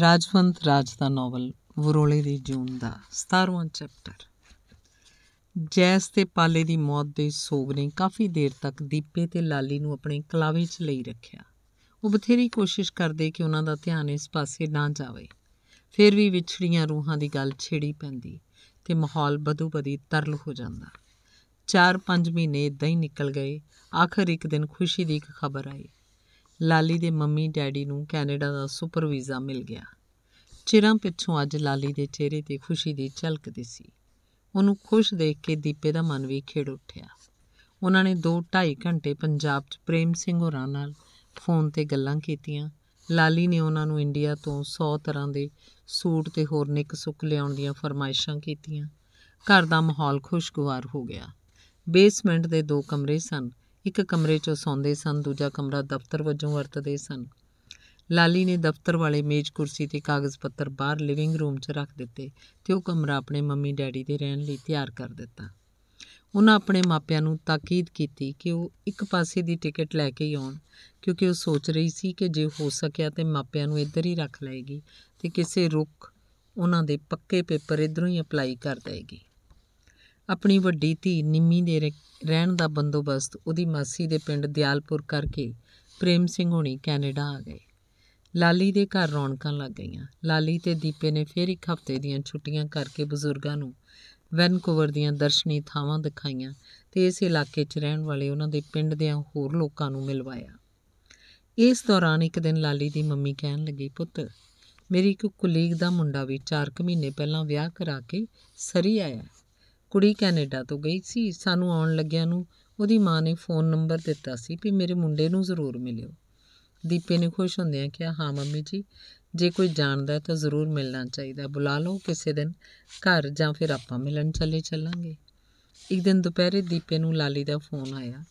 ਰਾਜਵੰਤ ਰਾਜ ਦਾ ਨੋਵਲ ਵਰੋਲੇ ਦੀ ਜੂਨ ਦਾ 17ਵਾਂ ਚੈਪਟਰ ਜੈਸ ਤੇ ਪਾਲੇ ਦੀ ਮੌਤ ਦੇ ਸੋਗ ਨੇ ਕਾਫੀ ਦੇਰ ਤੱਕ ਦੀਪੇ ਤੇ ਲਾਲੀ ਨੂੰ ਆਪਣੇ ਕਲਾਵੇ 'ਚ ਲਈ ਰੱਖਿਆ ਉਹ ਬਥੇਰੀ ਕੋਸ਼ਿਸ਼ ਕਰਦੇ ਕਿ ਉਹਨਾਂ ਦਾ ਧਿਆਨ ਇਸ ਪਾਸੇ ਨਾ ਜਾਵੇ ਫਿਰ ਵੀ ਵਿਛੜੀਆਂ ਰੂਹਾਂ ਦੀ ਗੱਲ ਛੇੜੀ ਪੈਂਦੀ ਤੇ ਮਾਹੌਲ ਬਦੂ-ਬਦੀ ਤਰਲ ਹੋ ਜਾਂਦਾ 4-5 ਮਹੀਨੇ ਇਦਾਂ ਹੀ ਨਿਕਲ ਗਏ ਆਖਰ ਇੱਕ ਦਿਨ ਖੁਸ਼ੀ ਦੀ ਇੱਕ ਖਬਰ ਆਈ ਲਾਲੀ ਦੇ ਮੰਮੀ ਡੈਡੀ ਨੂੰ ਕੈਨੇਡਾ ਦਾ ਸੁਪਰ ਵੀਜ਼ਾ ਮਿਲ ਗਿਆ ਚਿਰਾਂ ਪਿੱਛੋਂ ਅੱਜ ਲਾਲੀ ਦੇ ਚਿਹਰੇ ਤੇ ਖੁਸ਼ੀ ਦੀ ਝਲਕ ਸੀ ਉਹਨੂੰ ਖੁਸ਼ ਦੇਖ ਕੇ ਦੀਪੇ ਦਾ ਮਨ ਵੀ ਖੇੜ ਉੱਠਿਆ ਉਹਨਾਂ ਨੇ 2-2.5 ਘੰਟੇ ਪੰਜਾਬ 'ਚ ਪ੍ਰੇਮ ਸਿੰਘ ਹੋਰਾਂ ਨਾਲ ਫੋਨ ਤੇ ਗੱਲਾਂ ਕੀਤੀਆਂ ਲਾਲੀ ਨੇ ਉਹਨਾਂ ਨੂੰ ਇੰਡੀਆ ਤੋਂ 100 ਤਰ੍ਹਾਂ ਦੇ ਸੂਟ ਤੇ ਹੋਰ ਨਿੱਕ ਸੁੱਕ ਲਿਆਉਣ ਦੀਆਂ ਫਰਮਾਇਸ਼ਾਂ ਕੀਤੀਆਂ ਘਰ ਦਾ ਮਾਹੌਲ ਖੁਸ਼ਗਵਾਰ ਹੋ ਗਿਆ ਬੇਸਮੈਂਟ ਦੇ ਦੋ ਕਮਰੇ ਸਨ ਇੱਕ ਕਮਰੇ 'ਚ ਸੌਂਦੇ ਸਨ ਦੂਜਾ ਕਮਰਾ ਦਫ਼ਤਰ ਵਜੋਂ ਵਰਤਦੇ ਸਨ ਲਾਲੀ ਨੇ ਦਫ਼ਤਰ ਵਾਲੇ ਮੇਜ਼ ਕੁਰਸੀ ਤੇ ਕਾਗਜ਼ ਪੱਤਰ ਬਾਹਰ ਲਿਵਿੰਗ ਰੂਮ 'ਚ ਰੱਖ ਦਿੱਤੇ ਤੇ ਉਹ ਕਮਰਾ ਆਪਣੇ ਮੰਮੀ ਡੈਡੀ ਦੇ ਰਹਿਣ ਲਈ ਤਿਆਰ ਕਰ ਦਿੱਤਾ ਉਹਨਾਂ ਆਪਣੇ ਮਾਪਿਆਂ ਨੂੰ ਤਾਕੀਦ ਕੀਤੀ ਕਿ ਉਹ ਇੱਕ ਪਾਸੇ ਦੀ ਟਿਕਟ ਲੈ ਕੇ ਹੀ ਆਉਣ ਕਿਉਂਕਿ ਉਹ ਸੋਚ ਰਹੀ ਸੀ ਕਿ ਜੇ ਹੋ ਸਕਿਆ ਤੇ ਮਾਪਿਆਂ ਨੂੰ ਇੱਧਰ ਹੀ ਰੱਖ ਲਏਗੀ ਤੇ ਕਿਸੇ ਰੁੱਖ ਉਹਨਾਂ ਦੇ ਪੱਕੇ ਪੇਪਰ ਇਧਰੋਂ ਹੀ ਅਪਲਾਈ ਕਰ ਦੇਗੀ ਆਪਣੀ ਵੱਡੀ ਧੀ ਨਿੰਮੀ ਦੇ ਰਹਿਣ ਦਾ ਬੰਦੋਬਸਤ ਉਹਦੀ ਮਾਸੀ ਦੇ ਪਿੰਡ ਦਿਆਲਪੁਰ ਕਰਕੇ ਪ੍ਰੇਮ ਸਿੰਘ ਹੋਣੀ ਕੈਨੇਡਾ ਆ ਗਏ ਲਾਲੀ ਦੇ ਘਰ ਰੌਣਕਾਂ ਲੱਗ ਗਈਆਂ ਲਾਲੀ ਤੇ ਦੀਪੇ ਨੇ ਫਿਰ ਇੱਕ ਹਫ਼ਤੇ ਦੀਆਂ ਛੁੱਟੀਆਂ ਕਰਕੇ ਬਜ਼ੁਰਗਾਂ ਨੂੰ ਵੈਨਕੂਵਰ ਦੀਆਂ ਦਰਸ਼ਨੀ ਥਾਵਾਂ ਦਿਖਾਈਆਂ ਤੇ ਇਸ ਇਲਾਕੇ 'ਚ ਰਹਿਣ ਵਾਲੇ ਉਹਨਾਂ ਦੇ ਪਿੰਡ ਦੇ ਹੋਰ ਲੋਕਾਂ ਨੂੰ ਮਿਲਵਾਇਆ ਇਸ ਦੌਰਾਨ ਇੱਕ ਦਿਨ ਲਾਲੀ ਦੀ ਮੰਮੀ ਕਹਿਣ ਲੱਗੀ ਪੁੱਤ ਮੇਰੀ ਇੱਕ ਕੁਲੀਗ ਦਾ ਮੁੰਡਾ ਵੀ 4 ਮਹੀਨੇ ਪਹਿਲਾਂ ਵਿਆਹ ਕਰਾ ਕੇ ਸਰੀ ਆਇਆ ਕੁੜੀ ਕੈਨੇਡਾ ਤੋਂ ਗਈ ਸੀ ਸਾਨੂੰ ਆਉਣ ਲੱਗਿਆਂ ਨੂੰ ਉਹਦੀ ਮਾਂ ਨੇ ਫੋਨ ਨੰਬਰ ਦਿੱਤਾ ਸੀ ਵੀ ਮੇਰੇ ਮੁੰਡੇ ਨੂੰ ਜ਼ਰੂਰ ਮਿਲਿਓ ਦੀਪੇ ਨੇ ਖੁਸ਼ ਹੁੰਦਿਆਂ ਕਿਹਾ ਹਾਂ ਮੰਮੀ ਜੀ ਜੇ ਕੋਈ ਜਾਣਦਾ ਤਾਂ ਜ਼ਰੂਰ ਮਿਲਣਾ ਚਾਹੀਦਾ ਬੁਲਾ ਲਓ ਕਿਸੇ ਦਿਨ ਘਰ ਜਾਂ ਫਿਰ ਆਪਾਂ ਮਿਲਣ ਚੱਲੇ ਚੱਲਾਂਗੇ ਇੱਕ ਦਿਨ ਦੁਪਹਿਰੇ ਦੀਪੇ ਨੂੰ ਲਾਲੀ ਦਾ ਫੋਨ ਆਇਆ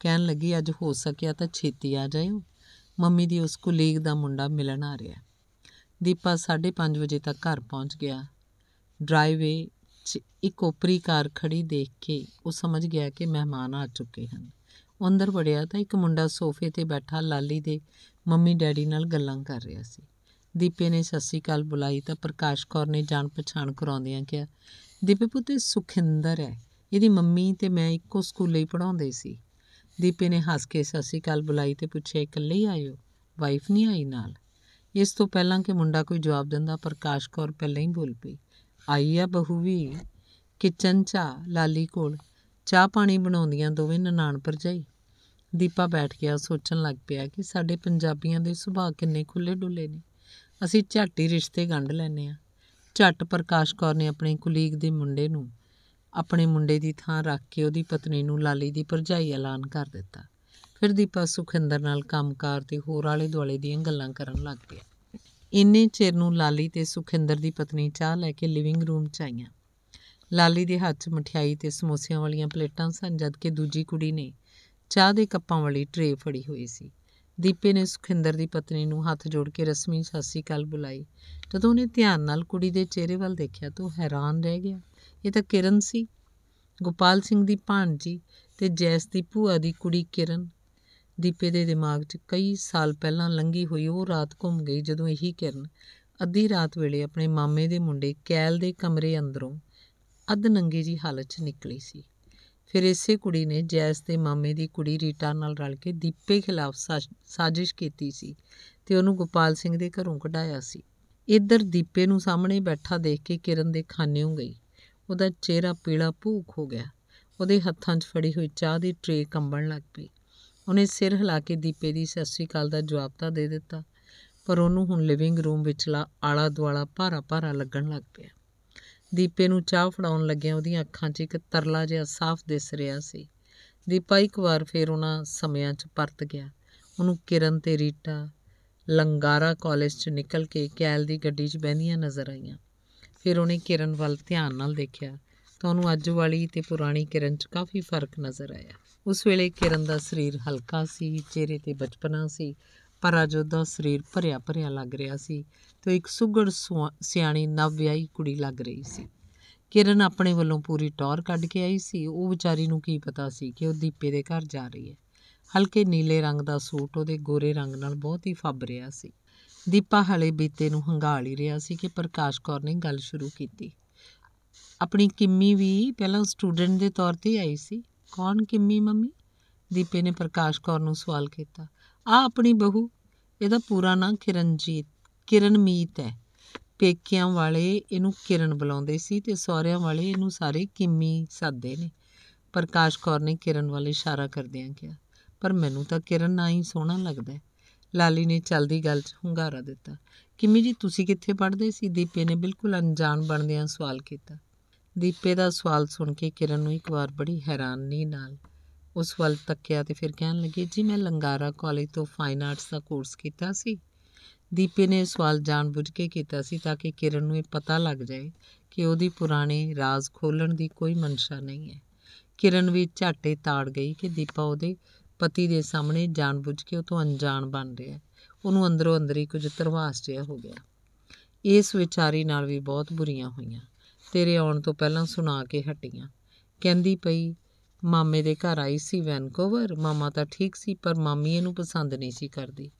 ਕਹਿਣ ਲੱਗੀ ਅੱਜ ਹੋ ਸਕਿਆ ਤਾਂ ਛੇਤੀ ਆ ਜਾਇਓ ਮੰਮੀ ਦੀ ਉਸ ਕੁਲੀਗ ਦਾ ਮੁੰਡਾ ਮਿਲਣ ਆ ਰਿਹਾ ਦੀਪਾ 5:30 ਵਜੇ ਤੱਕ ਘਰ ਪਹੁੰਚ ਗਿਆ ਡਰਾਈਵੇ ਵਿੱਚ ਇੱਕ ਉਪਰੀ ਕਾਰ ਖੜੀ ਦੇਖ ਕੇ ਉਹ ਸਮਝ ਗਿਆ ਕਿ ਮਹਿਮਾਨ ਆ ਚੁੱਕੇ ਹਨ ਉਹ ਅੰਦਰ ਵੜਿਆ ਤਾਂ ਇੱਕ ਮੁੰਡਾ ਸੋਫੇ 'ਤੇ ਬੈਠਾ ਲਾਲੀ ਦੇ ਮੰਮੀ ਡੈਡੀ ਨਾਲ ਗੱਲਾਂ ਕਰ ਰਿਹਾ ਸੀ ਦੀਪੇ ਨੇ ਸੱਸੀ ਕਾਲ ਬੁਲਾਈ ਤਾਂ ਪ੍ਰਕਾਸ਼ ਕੌਰ ਨੇ ਜਾਣ ਪਛਾਣ ਕਰਾਉਂਦਿਆਂ ਕਿਹਾ ਦੀਪੇ ਪੁੱਤ ਸੁਖਿੰਦਰ ਹੈ ਇਹਦੀ ਮੰਮੀ ਤੇ ਮੈਂ ਇੱਕੋ ਸਕੂਲੇ ਹੀ ਪੜ੍ਹਾਉਂਦੇ ਸੀ ਦੀਪੇ ਨੇ ਹੱਸ ਕੇ ਸੱਸੀ ਕਾਲ ਬੁਲਾਈ ਤੇ ਪੁੱਛਿਆ ਇਕੱਲੇ ਹੀ ਆਇਓ ਵਾਈਫ ਨਹੀਂ ਆਈ ਨਾਲ ਇਸ ਤੋਂ ਪਹਿਲਾਂ ਕਿ ਮੁੰਡਾ ਕੋਈ ਜਵਾਬ ਦਿੰਦਾ ਪ੍ਰਕਾਸ਼ ਕੌਰ ਪਹਿਲਾਂ ਹੀ ਬੋਲ ਪਈ ਆਈ ਆ ਬਹੂ ਵੀ ਕਿਚਨ 'ਚ ਲਾਲੀ ਕੋਲ ਚਾਹ ਪਾਣੀ ਬਣਾਉਂਦੀਆਂ ਦੋਵੇਂ ਨਨਾਣ ਪਰਜਾਈ ਦੀਪਾ ਬੈਠ ਗਿਆ ਸੋਚਣ ਲੱਗ ਪਿਆ ਕਿ ਸਾਡੇ ਪੰਜਾਬੀਆਂ ਦੇ ਸੁਭਾਅ ਕਿੰਨੇ ਖੁੱਲੇ ਡੁੱਲੇ ਨੇ ਅਸੀਂ ਝੱਟ ਹੀ ਰਿਸ਼ਤੇ ਗੰਢ ਲੈਨੇ ਆ ਝੱਟ ਪ੍ਰਕਾਸ਼ ਕੌਰ ਨੇ ਆਪਣੇ ਕੁਲੀਗ ਦੇ ਮੁੰਡੇ ਨੂੰ ਆਪਣੇ ਮੁੰਡੇ ਦੀ ਥਾਂ ਰੱਖ ਕੇ ਉਹਦੀ ਪਤਨੀ ਨੂੰ ਲਾਲੀ ਦੀ ਭਰਜਾਈ ਐਲਾਨ ਕਰ ਦਿੱਤਾ ਫਿਰ ਦੀਪਾ ਸੁਖਿੰਦਰ ਨਾਲ ਕੰਮਕਾਰ ਤੇ ਹੋਰ ਆਲੇ ਦੁਆਲੇ ਦੀਆਂ ਗੱਲਾਂ ਕਰਨ ਲੱਗ ਪਿਆ ਇੰਨੇ ਚਿਰ ਨੂੰ ਲਾਲੀ ਤੇ ਸੁਖਿੰਦਰ ਦੀ ਪਤਨੀ ਚਾਹ ਲੈ ਕੇ ਲਿਵਿੰਗ ਰੂਮ 'ਚ ਆਈਆਂ ਲਾਲੀ ਦੇ ਹੱਥ 'ਚ ਮਠਿਆਈ ਤੇ ਸਮੋਸਿਆਂ ਵਾਲੀਆਂ ਪਲੇਟਾਂ ਸਨ ਜਦ ਕਿ ਦੂਜੀ ਕੁੜੀ ਨੇ ਚਾਹ ਦੇ ਕੱਪਾਂ ਵਾਲੀ ਟਰੇ ਫੜੀ ਹੋਈ ਸੀ ਦੀਪੇ ਨੇ ਸੁਖਿੰਦਰ ਦੀ ਪਤਨੀ ਨੂੰ ਹੱਥ ਜੋੜ ਕੇ ਰਸਮੀ ਸਾਸੀ ਕਾਲ ਬੁਲਾਈ ਜਦੋਂ ਉਹਨੇ ਧਿਆਨ ਨਾਲ ਕੁੜੀ ਦੇ ਚਿਹਰੇ ਵੱਲ ਦੇਖਿਆ ਤਾਂ ਹੈਰਾਨ ਰਹਿ ਗਿਆ ਇਹ ਤਾਂ ਕਿਰਨ ਸੀ ਗੋਪਾਲ ਸਿੰਘ ਦੀ ਭਾਣਜੀ ਤੇ ਜੈਸ ਦੀ ਭੂਆ ਦੀ ਕੁੜੀ ਕਿਰਨ ਦੀਪੇ ਦੇ ਦਿਮਾਗ 'ਚ ਕਈ ਸਾਲ ਪਹਿਲਾਂ ਲੰਗੀ ਹੋਈ ਉਹ ਰਾਤ ਘੁੰਮ ਗਈ ਜਦੋਂ ਇਹੀ ਕਿਰਨ ਅੱਧੀ ਰਾਤ ਵੇਲੇ ਆਪਣੇ ਮਾਮੇ ਦੇ ਮੁੰਡੇ ਕੈਲ ਦੇ ਕਮਰੇ ਅੰਦਰੋਂ ਅੱਧ ਨੰਗੇ ਜੀ ਹਾਲਤ 'ਚ ਨਿਕਲੀ ਸੀ ਫਿਰ ਇਸੇ ਕੁੜੀ ਨੇ ਜੈਸ ਦੇ ਮਾਮੇ ਦੀ ਕੁੜੀ ਰੀਟਾ ਨਾਲ ਰਲ ਕੇ ਦੀਪੇ ਖਿਲਾਫ ਸਾਜ਼ਿਸ਼ ਕੀਤੀ ਸੀ ਤੇ ਉਹਨੂੰ ਗੋਪਾਲ ਸਿੰਘ ਦੇ ਘਰੋਂ ਕਢਾਇਆ ਸੀ ਇੱਧਰ ਦੀਪੇ ਨੂੰ ਸਾਹਮਣੇ ਬੈਠਾ ਦੇਖ ਕੇ ਕਿਰਨ ਦੇ ਖਾਨਿਓਂ ਗਈ ਉਹਦਾ ਚਿਹਰਾ ਪੀਲਾ ਭੂਖ ਹੋ ਗਿਆ ਉਹਦੇ ਹੱਥਾਂ 'ਚ ਫੜੀ ਹੋਈ ਚਾਹ ਦੀ ਟ੍ਰੇ ਕੰਬਣ ਲੱਗ ਪਈ ਉਹਨੇ ਸਿਰ ਹਿਲਾ ਕੇ ਦੀਪੇ ਦੀ ਸਤਿ ਸ੍ਰੀ ਅਕਾਲ ਦਾ ਜਵਾਬ ਤਾਂ ਦੇ ਦਿੱਤਾ ਪਰ ਉਹਨੂੰ ਹੁਣ ਲਿਵਿੰਗ ਰੂਮ ਵਿਚਲਾ ਆਲਾ ਦੁਆਲਾ ਭਾਰਾ ਭਾਰਾ ਲੱਗਣ ਲੱਗ ਪਿਆ ਦੀਪੇ ਨੂੰ ਚਾਹ ਫੜਾਉਣ ਲੱਗਿਆਂ ਉਹਦੀਆਂ ਅੱਖਾਂ 'ਚ ਇੱਕ ਤਰਲਾ ਜਿਹਾ ਸਾਫ਼ ਦਿਸ ਰਿਹਾ ਸੀ ਦੀਪਾ ਇੱਕ ਵਾਰ ਫੇਰ ਉਹਨਾਂ ਸਮਿਆਂ 'ਚ ਪਰਤ ਗਿਆ ਉਹਨੂੰ ਕਿਰਨ ਤੇ ਰੀਟਾ ਲੰਗਾਰਾ ਕਾਲਜ 'ਚ ਨਿਕਲ ਕੇ ਕੈਲ ਦੀ ਗੱਡੀ 'ਚ ਬੈੰਦੀਆਂ ਨਜ਼ਰ ਆਈਆਂ ਫਿਰ ਉਹਨੇ ਕਿਰਨ ਵੱਲ ਧਿਆਨ ਨਾਲ ਦੇਖਿਆ ਤਾਂ ਉਹਨੂੰ ਅੱਜ ਵਾਲੀ ਤੇ ਪੁਰਾਣੀ ਕਿਰਨ 'ਚ ਕਾਫੀ ਫਰਕ ਨਜ਼ਰ ਆਇਆ ਉਸ ਵੇਲੇ ਕਿਰਨ ਦਾ ਸਰੀਰ ਹਲਕਾ ਸੀ ਚਿਹਰੇ ਤੇ ਬਚਪਨਾ ਸੀ ਪਰ ਅੱਜ ਉਹਦਾ ਸਰੀਰ ਭਰਿਆ ਭਰਿਆ ਲੱਗ ਰਿਹਾ ਸੀ ਤੇ ਇੱਕ ਸੁਗੜ ਸਿਆਣੀ ਨਵ ਵਿਆਹੀ ਕੁੜੀ ਲੱਗ ਰਹੀ ਸੀ ਕਿਰਨ ਆਪਣੇ ਵੱਲੋਂ ਪੂਰੀ ਟੌਰ ਕੱਢ ਕੇ ਆਈ ਸੀ ਉਹ ਵਿਚਾਰੀ ਨੂੰ ਕੀ ਪਤਾ ਸੀ ਕਿ ਉਹ ਦੀਪੇ ਦੇ ਘਰ ਜਾ ਰਹੀ ਹੈ ਹਲਕੇ ਨੀਲੇ ਰੰਗ ਦਾ ਸੂਟ ਉਹਦੇ ਗੋਰੇ ਰੰਗ ਨਾਲ ਬਹੁਤ ਹੀ ਫੱਬ ਰਿਹਾ ਸੀ ਦੀਪਾ ਹਲੇ ਬੀਤੇ ਨੂੰ ਹੰਗਾਲ ਹੀ ਰਿਹਾ ਸੀ ਕਿ ਪ੍ਰਕਾਸ਼ ਕੌਰ ਨੇ ਗੱਲ ਸ਼ੁਰੂ ਕੀਤੀ ਆਪਣੀ ਕਿੰਮੀ ਵੀ ਪਹਿਲਾਂ ਸਟੂਡੈਂਟ ਦੇ ਤੌਰ ਤੇ ਆਈ ਸੀ ਕੌਣ ਕਿੰਮੀ ਮੰਮੀ ਦੀਪੇ ਨੇ ਪ੍ਰਕਾਸ਼ ਕੌਰ ਨੂੰ ਸਵਾਲ ਕੀਤਾ ਆ ਆਪਣੀ ਬਹੂ ਇਹਦਾ ਪੂਰਾ ਨਾਂ ਕਿਰਨਜੀਤ ਕਿਰਨਮੀਤ ਹੈ ਪੇਕਿਆਂ ਵਾਲੇ ਇਹਨੂੰ ਕਿਰਨ ਬੁਲਾਉਂਦੇ ਸੀ ਤੇ ਸਹੁਰਿਆਂ ਵਾਲੇ ਇਹਨੂੰ ਸਾਰੇ ਕਿੰਮੀ ਸਾਦੇ ਨੇ ਪ੍ਰਕਾਸ਼ ਕੌਰ ਨੇ ਕਿਰਨ ਵੱਲ ਇਸ਼ਾਰਾ ਕਰਦਿਆਂ ਕਿਹਾ ਪਰ ਮੈਨੂੰ ਤਾਂ ਕਿਰਨ ਨਾ ਹੀ ਸੋਹਣਾ ਲੱਗਦਾ ਹੈ ਲਾਲੀ ਨੇ ਚਲਦੀ ਗੱਲ 'ਚ ਹੁੰਗਾਰਾ ਦਿੱਤਾ ਕਿੰਮੀ ਜੀ ਤੁਸੀਂ ਕਿੱਥੇ ਪੜ੍ਹਦੇ ਸੀ ਦੀਪੇ ਨੇ ਬਿਲਕੁਲ ਅਣਜਾਣ ਬਣਦਿਆਂ ਸਵਾਲ ਕੀਤਾ ਦੀਪੇ ਦਾ ਸਵਾਲ ਸੁਣ ਕੇ ਕਿਰਨ ਨੂੰ ਇੱਕ ਵਾਰ ਬੜੀ ਹੈਰਾਨੀ ਨਾਲ ਉਸ ਵੱਲ ਤੱਕਿਆ ਤੇ ਫਿਰ ਕਹਿਣ ਲੱਗੀ ਜੀ ਮੈਂ ਲੰਗਾਰਾ ਕਾਲਜ ਤੋਂ ਫਾਈਨ ਆਰਟਸ ਦਾ ਕੋਰਸ ਕੀਤਾ ਸੀ ਦੀਪੇ ਨੇ ਸਵਾਲ ਜਾਣਬੁੱਝ ਕੇ ਕੀਤਾ ਸੀ ਤਾਂ ਕਿ ਕਿਰਨ ਨੂੰ ਇਹ ਪਤਾ ਲੱਗ ਜਾਏ ਕਿ ਉਹਦੀ ਪੁਰਾਣੇ ਰਾਜ਼ ਖੋਲਣ ਦੀ ਕੋਈ ਮਨਸ਼ਾ ਨਹੀਂ ਹੈ ਕਿਰਨ ਵੀ ਝਾਟੇ ਤਾੜ ਗਈ ਕਿ ਦੀਪਾ ਉਹਦੇ ਪਤੀ ਦੇ ਸਾਹਮਣੇ ਜਾਣਬੁੱਝ ਕੇ ਉਹ ਤੋਂ ਅਣਜਾਣ ਬਣ ਰਿਹਾ ਹੈ ਉਹਨੂੰ ਅੰਦਰੋਂ ਅੰਦਰ ਹੀ ਕੁਝ ਤਰਵਾਸ ਜਿਹਾ ਹੋ ਗਿਆ ਇਸ ਵਿਚਾਰੀ ਨਾਲ ਵੀ ਬਹੁਤ ਬੁਰੀਆਂ ਹੋਈਆਂ ਤੇਰੇ ਆਉਣ ਤੋਂ ਪਹਿਲਾਂ ਸੁਣਾ ਕੇ ਹਟੀਆਂ ਕਹਿੰਦੀ ਪਈ ਮਾਮੇ ਦੇ ਘਰ ਆਈ ਸੀ ਵੈਨਕੂਵਰ ਮਾਮਾ ਤਾਂ ਠੀਕ ਸੀ ਪਰ ਮਾਮੀ ਇਹਨੂੰ ਪਸੰਦ ਨਹੀਂ ਸੀ ਕਰਦੀ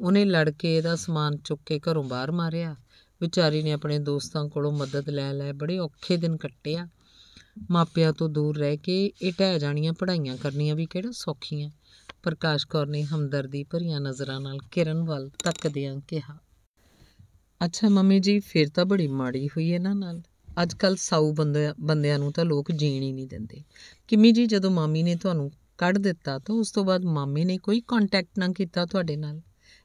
ਉਹਨੇ ਲੜ ਕੇ ਇਹਦਾ ਸਮਾਨ ਚੁੱਕ ਕੇ ਘਰੋਂ ਬਾਹਰ ਮਾਰਿਆ ਵਿਚਾਰੀ ਨੇ ਆਪਣੇ ਦੋਸਤਾਂ ਕੋਲੋਂ ਮਦਦ ਲੈ ਲੈ ਬੜੇ ਔਖੇ ਦਿਨ ਕੱਟਿਆ ਮਾਪਿਆਂ ਤੋਂ ਦੂਰ ਰਹਿ ਕੇ ਇਹ ਟਹਿ ਜਾਣੀਆਂ ਪੜ੍ਹਾਈਆਂ ਕਰਨੀਆਂ ਵੀ ਕਿਹੜਾ ਸੌਖੀਆਂ ਪ੍ਰਕਾਸ਼ ਕੌਰ ਨੇ ਹਮਦਰਦੀ ਭਰੀਆਂ ਨਜ਼ਰਾਂ ਨਾਲ ਕਿਰਨ ਵੱਲ ਤੱਕਦਿਆਂ ਕਿਹਾ ਅੱਛਾ ਮੰਮੀ ਜੀ ਫਿਰ ਤਾਂ ਬੜੀ ਮਾੜੀ ਹੋਈ ਇਹਨਾਂ ਨਾਲ ਅੱਜ ਕੱਲ ਸਾਊ ਬੰਦੇ ਬੰਦਿਆਂ ਨੂੰ ਤਾਂ ਲੋਕ ਜੀਣ ਹੀ ਨਹੀਂ ਦਿੰਦੇ ਕਿੰਮੀ ਜੀ ਜਦੋਂ ਮਾਮੀ ਨੇ ਤੁਹਾਨੂੰ ਕੱਢ ਦਿੱਤਾ ਤਾਂ ਉਸ ਤੋਂ ਬਾਅਦ ਮਾਮੀ ਨੇ ਕੋਈ ਕੰਟੈਕਟ ਨਾ ਕੀਤਾ ਤੁਹਾਡੇ ਨਾਲ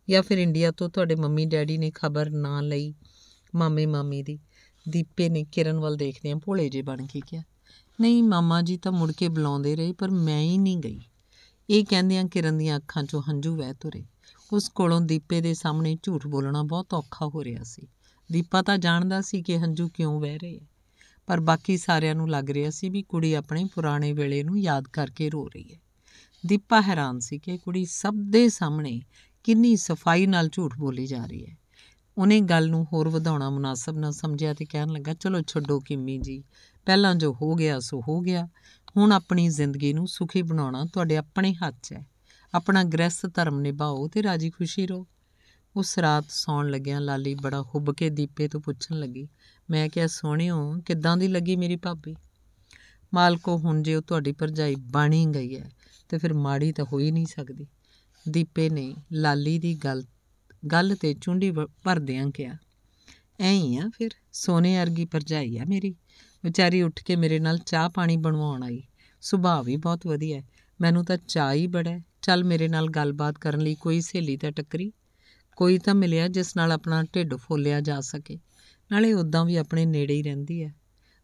ਜਾਂ ਫਿਰ ਇੰਡੀਆ ਤੋਂ ਤੁਹਾਡੇ ਮੰਮੀ ਡੈਡੀ ਨੇ ਖਬਰ ਨਾ ਲਈ ਮਾਮੇ ਮਾਮੀ ਦੀ ਦੀਪੇ ਨੇ ਕਿਰਨ ਵੱਲ ਦੇਖਦੇ ਆ ਭੋਲੇ ਜੇ ਬਣ ਕੇ ਕਿਹਾ ਨਹੀਂ ਮਾਮਾ ਜੀ ਤਾਂ ਮੁੜ ਕੇ ਬੁਲਾਉਂਦੇ ਰਹੇ ਪਰ ਮੈਂ ਹੀ ਨਹੀਂ ਗਈ ਇਹ ਕਹਿੰਦੇ ਆ ਕਿਰਨ ਦੀਆਂ ਅੱਖਾਂ 'ਚੋਂ ਹੰਝੂ ਵਹਿ ਤੁਰੇ ਉਸ ਕੋਲੋਂ ਦੀਪੇ ਦੇ ਸਾਹਮਣੇ ਝੂਠ ਬੋਲਣਾ ਬਹੁਤ ਔਖਾ ਹੋ ਰਿਹਾ ਸੀ ਦੀਪਾ ਤਾਂ ਜਾਣਦਾ ਸੀ ਕਿ ਹੰਝੂ ਕਿਉਂ ਵਹਿ ਰਹੇ ਆ ਪਰ ਬਾਕੀ ਸਾਰਿਆਂ ਨੂੰ ਲੱਗ ਰਿਹਾ ਸੀ ਵੀ ਕੁੜੀ ਆਪਣੇ ਪੁਰਾਣੇ ਵੇਲੇ ਨੂੰ ਯਾਦ ਕਰਕੇ ਰੋ ਰਹੀ ਹੈ ਦੀਪਾ ਹੈਰਾਨ ਸੀ ਕਿ ਕੁੜੀ ਸਭ ਦੇ ਸਾਹਮਣੇ ਕਿੰਨੀ ਸਫਾਈ ਨਾਲ ਝੂਠ ਬੋਲੀ ਜਾ ਰਹੀ ਹੈ ਉਹਨੇ ਗੱਲ ਨੂੰ ਹੋਰ ਵਧਾਉਣਾ ਮੁਨਾਸਬ ਨਾ ਸਮਝਿਆ ਤੇ ਕਹਿਣ ਲੱਗਾ ਚਲੋ ਛੱਡੋ ਕਿੰਮੀ ਜੀ ਪਹਿਲਾਂ ਜੋ ਹੋ ਗਿਆ ਸੋ ਹੋ ਗਿਆ ਹੁਣ ਆਪਣੀ ਜ਼ਿੰਦਗੀ ਨੂੰ ਸੁਖੀ ਬਣਾਉਣਾ ਤੁਹਾਡੇ ਆਪਣੇ ਹੱਥ 'ਚ ਹੈ ਆਪਣਾ ਗ੍ਰਸਥ ਧਰਮ ਨਿਭਾਓ ਤੇ ਰਾਜੀ ਖੁਸ਼ੀ ਰਹੋ ਉਸ ਰਾਤ ਸੌਣ ਲੱਗਿਆਂ ਲਾਲੀ ਬੜਾ ਹੁੱਬ ਕੇ ਦੀਪੇ ਤੋਂ ਪੁੱਛਣ ਲੱਗੀ ਮੈਂ ਕਿਹਾ ਸੋਹਣਿਓ ਕਿੱਦਾਂ ਦੀ ਲੱਗੀ ਮੇਰੀ ਭਾਬੀ ਮਾਲਕੋ ਹੁਣ ਜੇ ਉਹ ਤੁਹਾਡੀ ਪਰਜਾਈ ਬਣੀ ਗਈ ਹੈ ਤੇ ਫਿਰ ਮਾੜੀ ਤਾਂ ਹੋ ਹੀ ਨਹੀਂ ਸਕਦੀ ਦੀਪੇ ਨੇ ਲਾਲੀ ਦੀ ਗੱਲ ਗੱਲ ਤੇ ਚੁੰਡੀ ਭਰਦਿਆਂ ਕਿਹਾ ਐਂ ਆ ਫਿਰ ਸੋਨੇ ਵਰਗੀ ਪਰਜਾਈ ਆ ਮੇਰੀ ਵਿਚਾਰੀ ਉੱਠ ਕੇ ਮੇਰੇ ਨਾਲ ਚਾਹ ਪਾਣੀ ਬਣਵਾਉਣ ਆਈ ਸੁਭਾਅ ਵੀ ਬਹੁਤ ਵਧੀਆ ਮੈਨੂੰ ਤਾਂ ਚਾਹ ਹੀ ਬੜਾ ਚੱਲ ਮੇਰੇ ਨਾਲ ਗੱਲਬਾਤ ਕਰਨ ਲਈ ਕੋਈ ਸਹੇਲੀ ਤਾਂ ਟੱਕਰੀ ਕੋਈ ਤਾਂ ਮਿਲਿਆ ਜਿਸ ਨਾਲ ਆਪਣਾ ਢਿੱਡ ਫੋਲਿਆ ਜਾ ਸਕੇ ਨਾਲੇ ਉਦਾਂ ਵੀ ਆਪਣੇ ਨੇੜੇ ਹੀ ਰਹਿੰਦੀ ਹੈ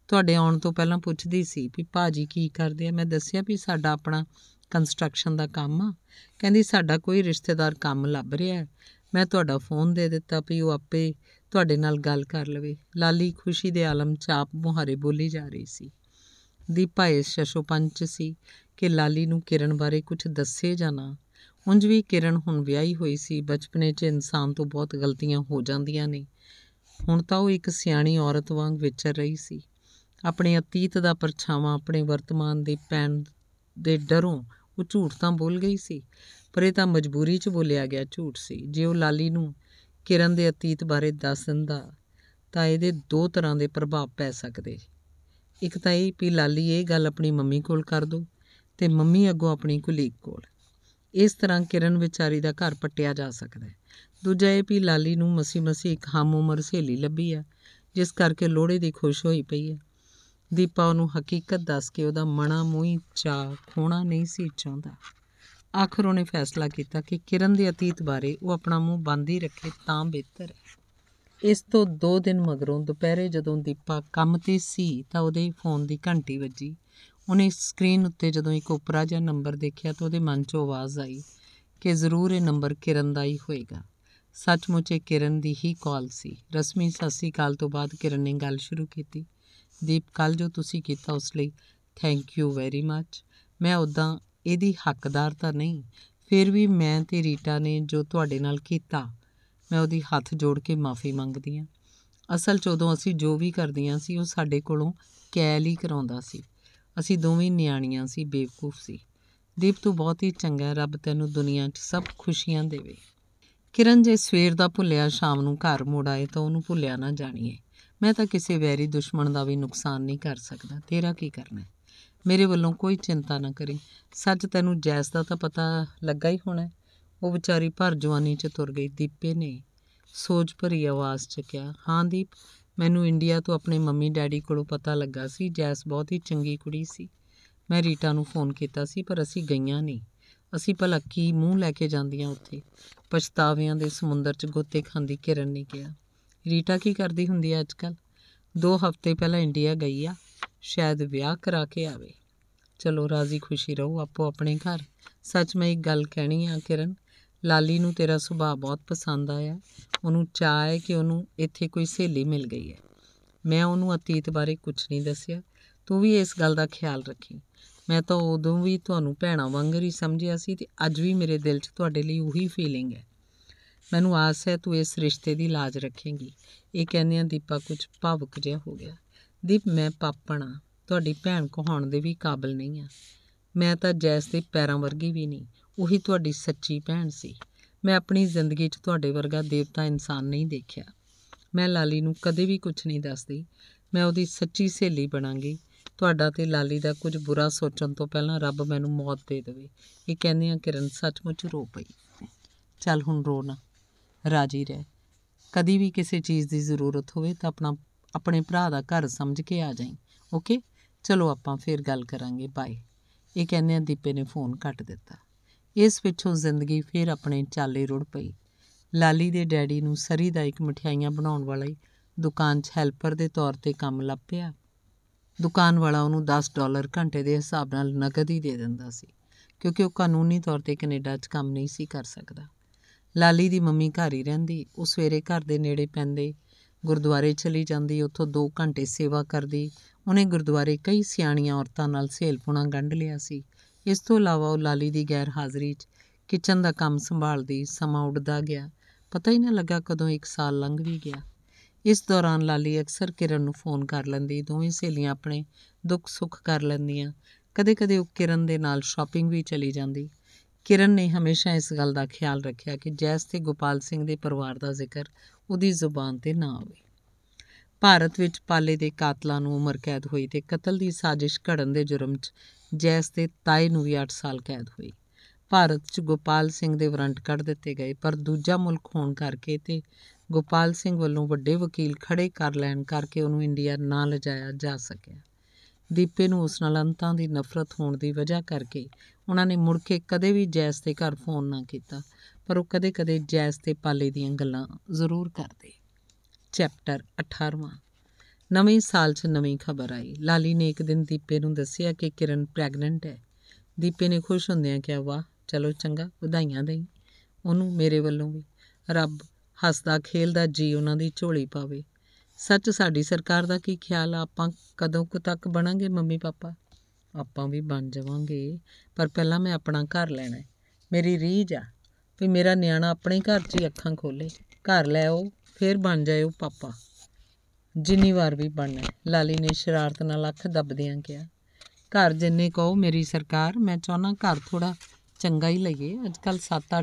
ਤੁਹਾਡੇ ਆਉਣ ਤੋਂ ਪਹਿਲਾਂ ਪੁੱਛਦੀ ਸੀ ਵੀ ਭਾਜੀ ਕੀ ਕਰਦੇ ਆ ਮੈਂ ਦੱਸਿਆ ਵੀ ਸਾਡਾ ਆਪਣਾ ਕੰਸਟਰਕਸ਼ਨ ਦਾ ਕੰਮ ਆ ਕਹਿੰਦੀ ਸਾਡਾ ਕੋਈ ਰਿਸ਼ਤੇਦਾਰ ਕੰਮ ਲੱਭ ਰਿਹਾ ਮੈਂ ਤੁਹਾਡਾ ਫੋਨ ਦੇ ਦਿੱਤਾ ਵੀ ਉਹ ਆਪੇ ਤੁਹਾਡੇ ਨਾਲ ਗੱਲ ਕਰ ਲਵੇ ਲਾਲੀ ਖੁਸ਼ੀ ਦੇ ਆਲਮ ਚਾਪ ਮੁਹਾਰੇ ਬੋਲੀ ਜਾ ਰਹੀ ਸੀ ਦੀਪਾ ਇਸ ਸ਼ਸ਼ੋਪੰਚ ਸੀ ਕਿ ਲਾਲੀ ਨੂੰ ਕਿਰਨ ਬਾਰੇ ਕੁਝ ਦੱਸੇ ਜਾਂ ਨਾ ਉਂਝ ਵੀ ਕਿਰਨ ਹੁਣ ਵਿਆਹੀ ਹੋਈ ਸੀ ਬਚਪਨੇ 'ਚ ਇਨਸਾਨ ਤੋਂ ਬਹੁਤ ਗਲਤੀਆਂ ਹੋ ਜਾਂਦੀਆਂ ਨੇ ਹੁਣ ਤਾਂ ਉਹ ਇੱਕ ਸਿਆਣੀ ਔਰਤ ਵਾਂਗ ਵਿਚਰ ਰਹੀ ਸੀ ਆਪਣੇ ਅਤੀਤ ਦਾ ਪਰਛਾਵਾਂ ਆਪਣੇ ਵਰਤਮਾਨ ਦੇ ਪੈਣ ਦੇ ਡਰੋਂ ਉਹ ਝੂਠ ਤਾਂ ਬੋਲ ਗਈ ਸੀ ਪਰ ਇਹ ਤਾਂ ਮਜਬੂਰੀ 'ਚ ਬੋਲਿਆ ਗਿਆ ਝੂਠ ਸੀ ਜੇ ਉਹ ਲਾਲੀ ਨੂੰ ਕਿਰਨ ਦੇ ਅਤੀਤ ਬਾਰੇ ਦੱਸ ਦਿੰਦਾ ਤਾਂ ਇਹਦੇ ਦੋ ਤਰ੍ਹਾਂ ਦੇ ਪ੍ਰਭਾਵ ਪੈ ਸਕਦੇ ਇੱਕ ਤਾਂ ਇਹ ਵੀ ਲਾਲੀ ਇਹ ਗੱਲ ਆਪਣੀ ਮੰਮੀ ਕੋਲ ਕਰ ਦੋ ਤੇ ਮੰਮੀ ਅੱਗੋਂ ਆਪਣੀ ਕੁਲੀਗ ਕੋਲ ਇਸ ਤਰ੍ਹਾਂ ਕਿਰਨ ਵਿਚਾਰੀ ਦਾ ਘਰ ਪੱਟਿਆ ਜਾ ਸਕਦਾ ਹੈ ਦੂਜਾ ਇਹ ਵੀ ਲਾਲੀ ਨੂੰ ਮਸੀ ਮਸੀ ਇੱਕ ਹਮ ਉਮਰ ਸਹੇਲੀ ਲੱਭੀ ਆ ਜਿਸ ਕਰਕੇ ਲੋੜੇ ਦੀ ਖੁਸ਼ ਹੋਈ ਪਈ ਹੈ ਦੀਪਾ ਉਹਨੂੰ ਹਕੀਕਤ ਦੱਸ ਕੇ ਉਹਦਾ ਮਣਾ ਮੂਹੀ ਚਾ ਖੋਣਾ ਨਹੀਂ ਸੀ ਚਾਹੁੰਦਾ ਆਖਰ ਉਹਨੇ ਫੈਸਲਾ ਕੀਤਾ ਕਿ ਕਿਰਨ ਦੇ ਅਤੀਤ ਬਾਰੇ ਉਹ ਆਪਣਾ ਮੂੰਹ ਬੰਦ ਹੀ ਰੱਖੇ ਤਾਂ ਬਿਹਤਰ ਹੈ ਇਸ ਤੋਂ 2 ਦਿਨ ਮਗਰੋਂ ਦੁਪਹਿਰੇ ਜਦੋਂ ਦੀਪਾ ਕੰਮ ਤੇ ਸੀ ਤਾਂ ਉਹਦੇ ਫੋਨ ਦੀ ਘੰਟੀ ਵੱਜੀ ਉਹਨੇ ਸਕਰੀਨ ਉੱਤੇ ਜਦੋਂ ਇੱਕ ਉਪਰਾ ਜਿਹਾ ਨੰਬਰ ਦੇਖਿਆ ਤਾਂ ਉਹਦੇ ਮਨ 'ਚ ਆਵਾਜ਼ ਆਈ ਕਿ ਜ਼ਰੂਰ ਇਹ ਨੰਬਰ ਕਿਰਨ ਦਾ ਹੀ ਹੋਏਗਾ ਸੱਚਮੁੱਚ ਇਹ ਕਿਰਨ ਦੀ ਹੀ ਕਾਲ ਸੀ ਰਸਮੀ ਸਾਸੀ ਕਾਲ ਤੋਂ ਬਾਅਦ ਕਿਰਨ ਨੇ ਗੱਲ ਸ਼ੁਰੂ ਕੀਤੀ ਦੀਪ ਕੱਲ ਜੋ ਤੁਸੀਂ ਕੀਤਾ ਉਸ ਲਈ ਥੈਂਕ ਯੂ ਵੈਰੀ ਮੱਚ ਮੈਂ ਉਦਾਂ ਇਹਦੀ ਹੱਕਦਾਰ ਤਾਂ ਨਹੀਂ ਫਿਰ ਵੀ ਮੈਂ ਤੇ ਰੀਟਾ ਨੇ ਜੋ ਤੁਹਾਡੇ ਨਾਲ ਕੀਤਾ ਮੈਂ ਉਹਦੀ ਹੱਥ ਜੋੜ ਕੇ ਮਾਫੀ ਮੰਗਦੀ ਹਾਂ ਅਸਲ 'ਚ ਉਦੋਂ ਅਸੀਂ ਜੋ ਵੀ ਕਰਦੀਆਂ ਸੀ ਉਹ ਸਾਡੇ ਕੋਲੋਂ ਕੈਲ ਹੀ ਕਰਾਉਂਦਾ ਸੀ ਅਸੀਂ ਦੋਵੇਂ ਨਿਆਣੀਆਂ ਸੀ ਬੇਵਕੂਫ ਸੀ ਦੀਪ ਤੂੰ ਬਹੁਤ ਹੀ ਚੰਗਾ ਰੱਬ ਤੈਨੂੰ ਦੁਨੀਆ 'ਚ ਸਭ ਖੁਸ਼ੀਆਂ ਦੇਵੇ ਕਿਰਨ ਜੇ ਸਵੇਰ ਦਾ ਭੁੱਲਿਆ ਸ਼ਾਮ ਨੂੰ ਘਰ ਮੋੜ ਆਏ ਤਾਂ ਉਹਨੂੰ ਭੁੱਲਿਆ ਨਾ ਜਾਣੀਏ ਮੈਂ ਤਾਂ ਕਿਸੇ ਵੈਰੀ ਦੁਸ਼ਮਣ ਦਾ ਵੀ ਨੁਕਸਾਨ ਨਹੀਂ ਕਰ ਸਕਦਾ ਤੇਰਾ ਕੀ ਕਰਨਾ ਮੇਰੇ ਵੱਲੋਂ ਕੋਈ ਚਿੰਤਾ ਨਾ ਕਰੀ ਸੱਚ ਤੈਨੂੰ ਜੈਸ ਦਾ ਤਾਂ ਪਤਾ ਲੱਗਾ ਹੀ ਹੋਣਾ ਉਹ ਵਿਚਾਰੀ ਭਰ ਜਵਾਨੀ 'ਚ ਤੁਰ ਗਈ ਦੀਪੇ ਨੇ ਸੋਚ ਭਰੀ ਆਵਾਜ਼ 'ਚ ਕਿਹਾ ਹਾਂ ਦੀਪ ਮੈਨੂੰ ਇੰਡੀਆ ਤੋਂ ਆਪਣੇ ਮੰਮੀ ਡੈਡੀ ਕੋਲੋਂ ਪਤਾ ਲੱਗਾ ਸੀ ਜੈਸ ਬਹੁਤ ਹੀ ਚੰਗੀ ਕੁੜੀ ਸੀ ਮੈਂ ਰੀਟਾ ਨੂੰ ਫੋਨ ਕੀਤਾ ਸੀ ਪਰ ਅਸੀਂ ਗਈਆਂ ਨਹੀਂ ਅਸੀਂ ਭਲਾ ਕੀ ਮੂੰਹ ਲੈ ਕੇ ਜਾਂਦੀਆਂ ਉੱਥੇ ਪਛਤਾਵਿਆਂ ਦੇ ਸਮੁੰਦਰ 'ਚ ਗੋਤੇ ਖਾਂਦੀ ਕਿਰਨ ਨਹੀਂ ਗਿਆ ਰੀਟਾ ਕੀ ਕਰਦੀ ਹੁੰਦੀ ਹੈ ਅੱਜਕੱਲ ਦੋ ਹਫ਼ਤੇ ਪਹਿਲਾਂ ਇੰਡੀਆ ਗਈ ਆ ਸ਼ਾਇਦ ਵਿਆਹ ਕਰਾ ਕੇ ਆਵੇ ਚਲੋ ਰਾਜ਼ੀ ਖੁਸ਼ੀ ਰਹੋ ਆਪੋ ਆਪਣੇ ਘਰ ਸੱਚ ਮੈਂ ਇੱਕ ਗੱਲ ਕਹਿਣੀ ਆ ਕਿਰਨ ਲਾਲੀ ਨੂੰ ਤੇਰਾ ਸੁਭਾਅ ਬਹੁਤ ਪਸੰਦ ਆਇਆ ਉਹਨੂੰ ਚਾਹ ਹੈ ਕਿ ਉਹਨੂੰ ਇੱਥੇ ਕੋਈ ਸਹੇਲੀ ਮਿਲ ਗਈ ਹੈ ਮੈਂ ਉਹਨੂੰ ਅਤੀਤ ਬਾਰੇ ਕੁਝ ਨਹੀਂ ਦੱਸਿਆ ਤੂੰ ਵੀ ਇਸ ਗੱਲ ਦਾ ਖਿਆਲ ਰੱਖੀ ਮੈਂ ਤਾਂ ਉਦੋਂ ਵੀ ਤੁਹਾਨੂੰ ਭੈਣਾ ਵਾਂਗਰ ਹੀ ਸਮਝਿਆ ਸੀ ਤੇ ਅੱਜ ਵੀ ਮੇਰੇ ਦਿਲ 'ਚ ਤੁਹਾਡੇ ਲਈ ਉਹੀ ਫੀਲਿੰਗ ਹੈ ਮੈਨੂੰ ਆਸ ਹੈ ਤੂੰ ਇਸ ਰਿਸ਼ਤੇ ਦੀ लाज ਰੱਖੇਂਗੀ ਇਹ ਆ ਦੀਪਾ ਕੁਝ ਭਾਵੁਕ ਜਿਹਾ ਹੋ ਗਿਆ ਦੀਪ ਮੈਂ ਪਾਪਣਾ ਤੁਹਾਡੀ ਭੈਣ ਕੋ ਹੋਣ ਦੇ ਵੀ ਕਾਬਿਲ ਨਹੀਂ ਆ ਮੈਂ ਤਾਂ ਜੈਸ ਦੇ ਪੈਰਾਂ ਵਰਗੀ ਵੀ ਨਹੀਂ ਉਹੀ ਤੁਹਾਡੀ ਸੱਚੀ ਭੈਣ ਸੀ ਮੈਂ ਆਪਣੀ ਜ਼ਿੰਦਗੀ 'ਚ ਤੁਹਾਡੇ ਵਰਗਾ ਦੇਵਤਾ ਇਨਸਾਨ ਨਹੀਂ ਦੇਖਿਆ ਮੈਂ ਲਾਲੀ ਨੂੰ ਕਦੇ ਵੀ ਕੁਝ ਨਹੀਂ ਦੱਸਦੀ ਮੈਂ ਉਹਦੀ ਸੱਚੀ ਸਹੇਲੀ ਬਣਾਂਗੀ ਤੁਹਾਡਾ ਤੇ ਲਾਲੀ ਦਾ ਕੁਝ ਬੁਰਾ ਸੋਚਣ ਤੋਂ ਪਹਿਲਾਂ ਰੱਬ ਮੈਨੂੰ ਮੌਤ ਦੇ ਦੇਵੇ ਇਹ ਕਹਿੰਦੇ ਆ ਕਿਰਨ ਸੱਚਮੁੱਚ ਰੋ ਪਈ ਚੱਲ ਹੁਣ ਰੋ ਨਾ ਰਾਜੀ ਰਹਿ ਕਦੀ ਵੀ ਕਿਸੇ ਚੀਜ਼ ਦੀ ਜ਼ਰੂਰਤ ਹੋਵੇ ਤਾਂ ਆਪਣਾ ਆਪਣੇ ਭਰਾ ਦਾ ਘਰ ਸਮਝ ਕੇ ਆ ਜਾਈਂ ਓਕੇ ਚਲੋ ਆਪਾਂ ਫੇਰ ਗੱਲ ਕਰਾਂਗੇ ਬਾਏ ਇਹ ਕਹਿੰਦੇ ਆ ਦੀਪੇ ਨੇ ਫੋਨ ਕੱਟ ਦਿੱਤਾ ਇਸ ਵਿੱਚੋਂ ਜ਼ਿੰਦਗੀ ਫੇਰ ਆਪਣੇ ਚਾਲੇ ਰੁੜ ਪਈ ਲਾਲੀ ਦੇ ਡੈਡੀ ਨੂੰ ਸਰੀ ਦਾ ਇੱਕ ਮਠਿਆਈਆਂ ਬਣਾਉਣ ਵਾਲੀ ਦੁਕਾਨ 'ਚ ਹੈਲਪਰ ਦੇ ਤੌਰ ਤੇ ਕੰਮ ਲੱਭ ਪਿਆ ਦੁਕਾਨ ਵਾਲਾ ਉਹਨੂੰ 10 ਡਾਲਰ ਘੰਟੇ ਦੇ ਹਿਸਾਬ ਨਾਲ ਨਗਦ ਹੀ ਦੇ ਦਿੰਦਾ ਸੀ ਕਿਉਂਕਿ ਉਹ ਕਾਨੂੰਨੀ ਤੌਰ ਤੇ ਕੈਨੇਡਾ 'ਚ ਕੰਮ ਨਹੀਂ ਸੀ ਕਰ ਸਕਦਾ ਲਾਲੀ ਦੀ ਮੰਮੀ ਘਰ ਹੀ ਰਹਿੰਦੀ ਉਹ ਸਵੇਰੇ ਘਰ ਦੇ ਨੇੜੇ ਪੈਂਦੇ ਗੁਰਦੁਆਰੇ ਚਲੀ ਜਾਂਦੀ ਉੱਥੋਂ 2 ਘੰਟੇ ਸੇਵਾ ਕਰਦੀ ਉਹਨੇ ਗੁਰਦੁਆਰੇ ਕਈ ਸਿਆਣੀਆਂ ਔਰਤਾਂ ਨਾਲ ਸਹੇਲਪੁਣਾ ਗੰਢ ਲਿਆ ਸੀ ਇਸ ਤੋਂ ਇਲਾਵਾ ਉਹ ਲਾਲੀ ਦੀ ਗੈਰ ਹਾਜ਼ਰੀ 'ਚ ਕਿਚਨ ਦਾ ਕੰਮ ਸੰਭਾਲਦੀ ਸਮਾਂ ਉੱਡਦਾ ਗਿਆ ਪਤਾ ਹੀ ਨਾ ਲੱਗਾ ਕਦੋਂ ਇੱਕ ਸਾਲ ਲੰਘ ਵੀ ਗਿਆ ਇਸ ਦੌਰਾਨ ਲਾਲੀ ਅਕਸਰ ਕਿਰਨ ਨੂੰ ਫੋਨ ਕਰ ਲੈਂਦੀ ਦੋਵੇਂ ਸਹੇਲੀਆਂ ਆਪਣੇ ਦੁੱਖ ਸੁੱਖ ਕਰ ਲੈਂਦੀਆਂ ਕਦੇ-ਕਦੇ ਉਹ ਕਿਰਨ ਦੇ ਨਾਲ ਸ਼ਾਪਿੰਗ ਵੀ ਚਲੀ ਜਾਂਦੀ ਕਿਰਨ ਨੇ ਹਮੇਸ਼ਾ ਇਸ ਗੱਲ ਦਾ ਖਿਆਲ ਰੱਖਿਆ ਕਿ ਜੈਸ ਤੇ ਗੋਪਾਲ ਸਿੰਘ ਦੇ ਪਰਿਵਾਰ ਦਾ ਜ਼ਿਕਰ ਉਹਦੀ ਜ਼ੁਬਾਨ ਤੇ ਨਾ ਆਵੇ ਭਾਰਤ ਵਿੱਚ ਪਾਲੇ ਦੇ ਕਾਤਲਾਂ ਨੂੰ ਉਮਰ ਕੈਦ ਹੋਈ ਤੇ ਕਤਲ ਦੀ ਸਾਜ਼ਿਸ਼ ਘੜਨ ਦੇ ਜੁਰਮ 'ਚ ਜੈਸ ਦੇ ਤਾਏ ਨੂੰ ਵੀ 8 ਸਾਲ ਕੈਦ ਹੋਈ ਭਾਰਤ 'ਚ ਗੋਪਾਲ ਸਿੰਘ ਦੇ ਵਾਰੰਟ ਕੱਢ ਦਿੱਤੇ ਗਏ ਪਰ ਦੂਜਾ ਮੁਲਕ ਹੋਣ ਕਰਕੇ ਤੇ ਗੋਪਾਲ ਸਿੰਘ ਵੱਲੋਂ ਵੱਡੇ ਵਕੀਲ ਖੜੇ ਕਰ ਲੈਣ ਕਰਕੇ ਉਹਨੂੰ ਇੰਡੀਆ ਨਾ ਲਿਜਾਇਆ ਜਾ ਸਕਿਆ ਦੀਪੇ ਨੂੰ ਉਸ ਨਾਲ ਅੰਤਾਂ ਦੀ ਨਫ਼ਰਤ ਹੋਣ ਦੀ ਵਜ੍ਹਾ ਕਰਕੇ ਉਹਨਾਂ ਨੇ ਮੁੜ ਕੇ ਕਦੇ ਵੀ ਜੈਸ ਦੇ ਘਰ ਫੋਨ ਨਾ ਕੀਤਾ ਪਰ ਉਹ ਕਦੇ-ਕਦੇ ਜੈਸ ਤੇ ਪਾਲੇ ਦੀਆਂ ਗੱਲਾਂ ਜ਼ਰੂਰ ਕਰਦੇ ਚੈਪਟਰ 18ਵਾਂ ਨਵੇਂ ਸਾਲ 'ਚ ਨਵੀਂ ਖਬਰ ਆਈ ਲਾਲੀ ਨੇ ਇੱਕ ਦਿਨ ਦੀਪੇ ਨੂੰ ਦੱਸਿਆ ਕਿ ਕਿਰਨ ਪ੍ਰੈਗਨੈਂਟ ਹੈ ਦੀਪੇ ਨੇ ਖੁਸ਼ ਹੁੰਦਿਆਂ ਕਿਹਾ ਵਾਹ ਚਲੋ ਚੰਗਾ ਵਧਾਈਆਂ ਦੇਈ ਉਹਨੂੰ ਮੇਰੇ ਵੱਲੋਂ ਵੀ ਰੱਬ ਹੱਸਦਾ ਖੇਲਦਾ ਜੀ ਉਹਨਾਂ ਦੀ ਝੋਲੀ ਪਾਵੇ ਸੱਚ ਸਾਡੀ ਸਰਕਾਰ ਦਾ ਕੀ ਖਿਆਲ ਆ ਆਪਾਂ ਕਦੋਂ ਕੁ ਤੱਕ ਬਣਾਂਗੇ ਮੰਮੀ ਪਾਪਾ ਆਪਾਂ ਵੀ ਬਣ ਜਾਵਾਂਗੇ ਪਰ ਪਹਿਲਾਂ ਮੈਂ ਆਪਣਾ ਘਰ ਲੈਣਾ ਹੈ ਮੇਰੀ ਰੀਜ ਆ ਵੀ ਮੇਰਾ ਨਿਆਣਾ ਆਪਣੇ ਘਰ 'ਚ ਹੀ ਅੱਖਾਂ ਖੋਲੇ ਘਰ ਲੈ ਆਓ ਫਿਰ ਬਣ ਜਾਇਓ ਪਾਪਾ ਜਿੰਨੀ ਵਾਰ ਵੀ ਬਣਨਾ ਲਾਲੀ ਨੇ ਸ਼ਰਾਰਤ ਨਾਲ ਅੱਖ ਦੱਬਦਿਆਂ ਕਿਹਾ ਘਰ ਜਿੰਨੇ ਕਹੋ ਮੇਰੀ ਸਰਕਾਰ ਮੈਂ ਚਾਹਨਾ ਘਰ ਥੋੜਾ ਚੰਗਾ ਹੀ ਲਈਏ ਅੱਜ ਕੱਲ 7-8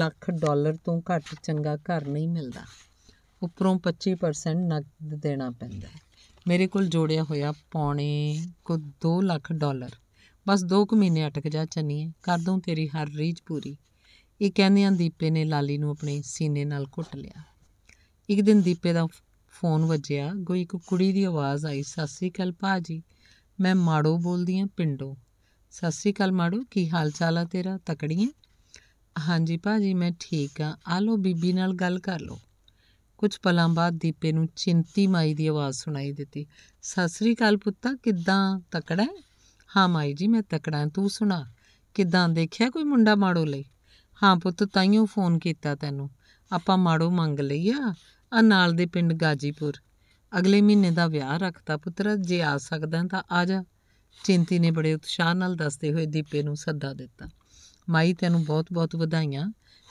ਲੱਖ ਡਾਲਰ ਤੋਂ ਘੱਟ ਚੰਗਾ ਘਰ ਨਹੀਂ ਮਿਲਦਾ ਉੱਪਰੋਂ 25% ਨਕਦ ਦੇਣਾ ਪੈਂਦਾ ਹੈ ਮੇਰੇ ਕੋਲ ਜੋੜਿਆ ਹੋਇਆ ਪੌਣੇ ਕੋ 2 ਲੱਖ ਡਾਲਰ ਬਸ 2 ਕੁ ਮਹੀਨੇ اٹਕ ਜਾ ਚੰਨੀਏ ਕਰ ਦੂੰ ਤੇਰੀ ਹਰ ਰੀਝ ਪੂਰੀ ਇਹ ਕਹਿੰਦਿਆਂ ਦੀਪੇ ਨੇ ਲਾਲੀ ਨੂੰ ਆਪਣੇ ਸੀਨੇ ਨਾਲ ਘੁੱਟ ਲਿਆ ਇੱਕ ਦਿਨ ਦੀਪੇ ਦਾ ਫੋਨ ਵੱਜਿਆ ਕੋਈ ਇੱਕ ਕੁੜੀ ਦੀ ਆਵਾਜ਼ ਆਈ ਸਤਿ ਸ੍ਰੀ ਅਕਾਲ ਭਾਜੀ ਮੈਂ ਮਾੜੋ ਬੋਲਦੀ ਆ ਪਿੰਡੋਂ ਸਤਿ ਸ੍ਰੀ ਅਕਾਲ ਮਾੜੋ ਕੀ ਹਾਲ ਚਾਲ ਆ ਤੇਰਾ ਤਕੜੀ ਹਾਂਜੀ ਭਾਜੀ ਮੈਂ ਠੀਕ ਆ ਆ ਲੋ ਬੀਬੀ ਨਾਲ ਗੱਲ ਕਰ ਲੋ ਕੁਝ ਪਲਾਂ ਬਾਅਦ ਦੀਪੇ ਨੂੰ ਚਿੰਤੀ ਮਾਈ ਦੀ ਆਵਾਜ਼ ਸੁਣਾਈ ਦਿੱਤੀ ਸਤਿ ਸ੍ਰੀ ਅਕਾਲ ਪੁੱਤਾ ਕਿੱਦਾਂ ਤਕੜਾ ਹਾਂ ਮਾਈ ਜੀ ਮੈਂ ਤਕੜਾ ਤੂੰ ਸੁਣਾ ਕਿੱਦਾਂ ਦੇਖਿਆ ਕੋਈ ਮੁੰਡਾ ਮਾੜੋ ਲਈ ਹਾਂ ਪੁੱਤ ਤਾਈਓ ਫੋਨ ਕੀਤਾ ਤੈਨੂੰ ਆਪਾਂ ਮਾੜੋ ਮੰਗ ਲਈ ਆ ਆ ਨਾਲ ਦੇ ਪਿੰਡ ਗਾਜੀਪੁਰ ਅਗਲੇ ਮਹੀਨੇ ਦਾ ਵਿਆਹ ਰੱਖਤਾ ਪੁੱਤਰ ਜੇ ਆ ਸਕਦਾ ਤਾਂ ਆ ਜਾ ਚਿੰਤੀ ਨੇ ਬੜੇ ਉਤਸ਼ਾਹ ਨਾਲ ਦੱਸਦੇ ਹੋਏ ਦੀਪੇ ਨੂੰ ਸੱਦਾ ਦਿੱਤਾ ਮਾਈ ਤੈਨੂੰ ਬਹੁਤ-ਬਹੁਤ ਵਧਾਈਆਂ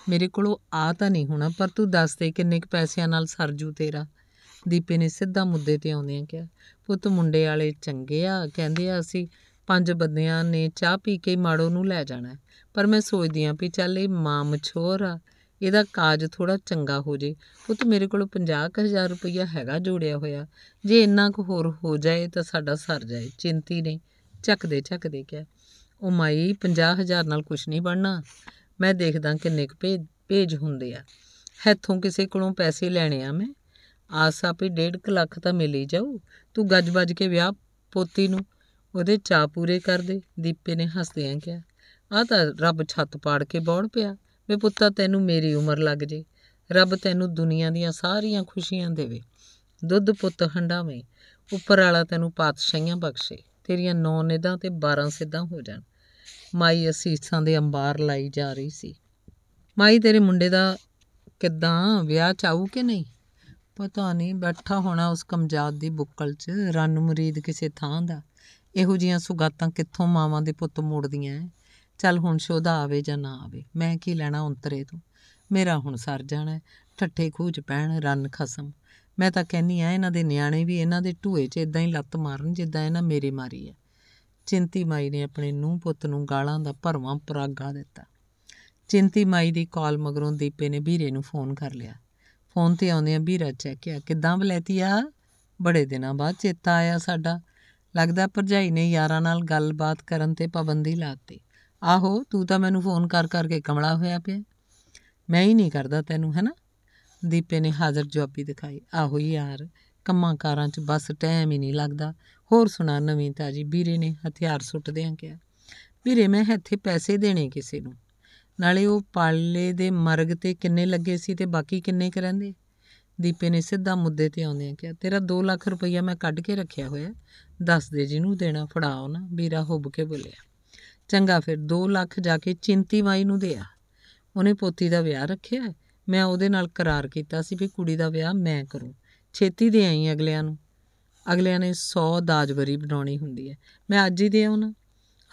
ਮੇਰੇ ਕੋਲੋਂ ਆ ਤਾਂ ਨਹੀਂ ਹੋਣਾ ਪਰ ਤੂੰ ਦੱਸ ਦੇ ਕਿੰਨੇ ਕੁ ਪੈਸਿਆਂ ਨਾਲ ਸਰਜੂ ਤੇਰਾ ਦੀਪੇ ਨੇ ਸਿੱਧਾ ਮੁੱਦੇ ਤੇ ਆਉਂਦਿਆਂ ਕਿਹਾ ਪੁੱਤ ਮੁੰਡੇ ਵਾਲੇ ਚੰਗੇ ਆ ਕਹਿੰਦੇ ਆ ਅਸੀਂ ਪੰਜ ਬੰਦਿਆਂ ਨੇ ਚਾਹ ਪੀ ਕੇ ਮਾੜੋ ਨੂੰ ਲੈ ਜਾਣਾ ਪਰ ਮੈਂ ਸੋਚਦੀ ਆ ਵੀ ਚੱਲ ਇਹ ਮਾਂ ਮਛੋਰ ਆ ਇਹਦਾ ਕਾਜ ਥੋੜਾ ਚੰਗਾ ਹੋ ਜੇ ਪੁੱਤ ਮੇਰੇ ਕੋਲ 50000 ਰੁਪਇਆ ਹੈਗਾ ਜੋੜਿਆ ਹੋਇਆ ਜੇ ਇੰਨਾ ਕੁ ਹੋਰ ਹੋ ਜਾਏ ਤਾਂ ਸਾਡਾ ਸਰ ਜਾਏ ਚਿੰਤੀ ਨਹੀਂ ਝੱਕਦੇ ਝੱਕਦੇ ਕਿਹਾ ਉਹ ਮਾਈ 50000 ਨਾਲ ਕੁਝ ਨਹੀਂ ਬਣਨਾ ਮੈਂ ਦੇਖਦਾ ਕਿੰਨੇ ਕੁ ਭੇਜ ਭੇਜ ਹੁੰਦੇ ਆ ਹੱਥੋਂ ਕਿਸੇ ਕੋਲੋਂ ਪੈਸੇ ਲੈਣੇ ਆ ਮੈਂ ਆਸ ਆ ਵੀ 1.5 ਲੱਖ ਤਾਂ ਮਿਲ ਹੀ ਜਾਊ ਤੂੰ ਗੱਜ-ਵੱਜ ਕੇ ਵਿਆਹ ਪੋਤੀ ਨੂੰ ਉਹਦੇ ਚਾਹ ਪੂਰੇ ਕਰ ਦੇ ਦੀਪੇ ਨੇ ਹੱਸਦਿਆਂ ਕਿਹਾ ਆ ਤਾਂ ਰੱਬ ਛੱਤ ਪਾੜ ਕੇ ਬੌੜ ਪਿਆ ਵੇ ਪੁੱਤਾ ਤੈਨੂੰ ਮੇਰੀ ਉਮਰ ਲੱਗ ਜੇ ਰੱਬ ਤੈਨੂੰ ਦੁਨੀਆ ਦੀਆਂ ਸਾਰੀਆਂ ਖੁਸ਼ੀਆਂ ਦੇਵੇ ਦੁੱਧ ਪੁੱਤ ਹੰਡਾਵੇਂ ਉੱਪਰ ਵਾਲਾ ਤੈਨੂੰ ਪਾਤਸ਼ਾਹੀਆਂ ਬਖਸ਼ੇ ਤੇਰੀਆਂ ਨੌ ਨਿਦਾਂ ਤੇ 12 ਸਿੱਧਾਂ ਹੋ ਜਾਣ ਮਾਈ ਅਸੀਸਾਂ ਦੇ ਅੰਬਾਰ ਲਾਈ ਜਾ ਰਹੀ ਸੀ ਮਾਈ ਤੇਰੇ ਮੁੰਡੇ ਦਾ ਕਿਦਾਂ ਵਿਆਹ ਚਾਹੂ ਕਿ ਨਹੀਂ ਪਤਾ ਨਹੀਂ ਬੈਠਾ ਹੋਣਾ ਉਸ ਕਮਜਾਦ ਦੀ ਬੁੱਕਲ 'ਚ ਰਨ ਮੁਰੀਦ ਕਿਸੇ ਥਾਂ ਦਾ ਇਹੋ ਜੀਆਂ ਸੁਗਾਤਾਂ ਕਿੱਥੋਂ ਮਾਵਾਂ ਦੇ ਪੁੱਤ ਮੋੜਦੀਆਂ ਐ ਚੱਲ ਹੁਣ ਸ਼ੋਧਾ ਆਵੇ ਜਾਂ ਨਾ ਆਵੇ ਮੈਂ ਕੀ ਲੈਣਾ ਉੰਤਰੇ ਤੋਂ ਮੇਰਾ ਹੁਣ ਸਰ ਜਾਣਾ ਠੱਠੇ ਖੂਜ ਪੈਣ ਰੰਨ ਖਸਮ ਮੈਂ ਤਾਂ ਕਹਿੰਨੀ ਆ ਇਹਨਾਂ ਦੇ ਨਿਆਣੇ ਵੀ ਇਹਨਾਂ ਦੇ ਢੂਏ 'ਚ ਇਦਾਂ ਹੀ ਲੱਤ ਮਾਰਨ ਜਿੱਦਾਂ ਇਹਨਾਂ ਮੇਰੇ ਮਾਰੀ ਆ ਚਿੰਤੀ ਮਾਈ ਨੇ ਆਪਣੇ ਨੂੰਹ ਪੁੱਤ ਨੂੰ ਗਾਲਾਂ ਦਾ ਭਰਵਾਂ ਪਰਾਗਾ ਦਿੱਤਾ ਚਿੰਤੀ ਮਾਈ ਦੀ ਕਾਲ ਮਗਰੋਂ ਦੀਪੇ ਨੇ ਵੀਰੇ ਨੂੰ ਫੋਨ ਕਰ ਲਿਆ ਫੋਨ ਤੇ ਆਉਂਦੇ ਆ ਵੀਰਾ ਚੈੱਕਿਆ ਕਿਦਾਂ ਬਲੈਤੀ ਆ ਬੜੇ ਦਿਨਾਂ ਬਾਅਦ ਚੇਤਾ ਆਇਆ ਸਾਡਾ ਲੱਗਦਾ ਭਰਜਾਈ ਨੇ ਯਾਰਾਂ ਨਾਲ ਗੱਲਬਾਤ ਕਰਨ ਤੇ ਪਾਬੰਦੀ ਲਾਤੀ ਆਹੋ ਤੂੰ ਤਾਂ ਮੈਨੂੰ ਫੋਨ ਕਰ ਕਰਕੇ ਕਮਲਾ ਹੋਇਆ ਪਿਆ ਮੈਂ ਹੀ ਨਹੀਂ ਕਰਦਾ ਤੈਨੂੰ ਹੈਨਾ ਦੀਪੇ ਨੇ ਹਾਜ਼ਰ ਜਵਾਬੀ ਦਿਖਾਈ ਆਹੋ ਯਾਰ ਕੰਮਾਂ ਕਾਰਾਂ 'ਚ ਬਸ ਟਾਈਮ ਹੀ ਨਹੀਂ ਲੱਗਦਾ ਹੋਰ ਸੁਣਾ ਨਵੀਂ ਤਾਜੀ ਵੀਰੇ ਨੇ ਹਥਿਆਰ ਸੁੱਟਦਿਆਂ ਕਿਹਾ ਵੀਰੇ ਮੈਂ ਇੱਥੇ ਪੈਸੇ ਦੇਣੇ ਕਿਸੇ ਨੂੰ ਨਾਲੇ ਉਹ ਪਾਲੇ ਦੇ ਮਰਗ ਤੇ ਕਿੰਨੇ ਲੱਗੇ ਸੀ ਤੇ ਬਾਕੀ ਕਿੰਨੇ ਕ ਰਹਿੰਦੇ ਦੀਪੇ ਨੇ ਸਿੱਧਾ ਮੁੱਦੇ ਤੇ ਆਉਂਦੇ ਆ ਕਿਹਾ ਤੇਰਾ 2 ਲੱਖ ਰੁਪਈਆ ਮੈਂ ਕੱਢ ਕੇ ਰੱਖਿਆ ਹੋਇਆ ਦੱਸ ਦੇ ਜਿਹਨੂੰ ਦੇਣਾ ਫੜਾਓ ਨਾ ਵੀਰਾ ਹੁੱਬ ਕੇ ਬੋਲਿਆ ਚੰਗਾ ਫਿਰ 2 ਲੱਖ ਜਾ ਕੇ ਚਿੰਤੀ ਮਾਈ ਨੂੰ ਦੇ ਆ ਉਹਨੇ ਪੋਤੀ ਦਾ ਵਿਆਹ ਰੱਖਿਆ ਮੈਂ ਉਹਦੇ ਨਾਲ ਕਰਾਰ ਕੀਤਾ ਸੀ ਵੀ ਕੁੜੀ ਦਾ ਵਿਆਹ ਮੈਂ ਕਰੂੰ ਛੇਤੀ ਦੇ ਆਈ ਅਗਲਿਆਂ ਨੂੰ ਅਗਲਿਆਂ ਨੇ 100 ਦਾਜਵਰੀ ਬਣਾਉਣੀ ਹੁੰਦੀ ਹੈ ਮੈਂ ਅੱਜ ਹੀ ਦੇ ਆਉਣਾ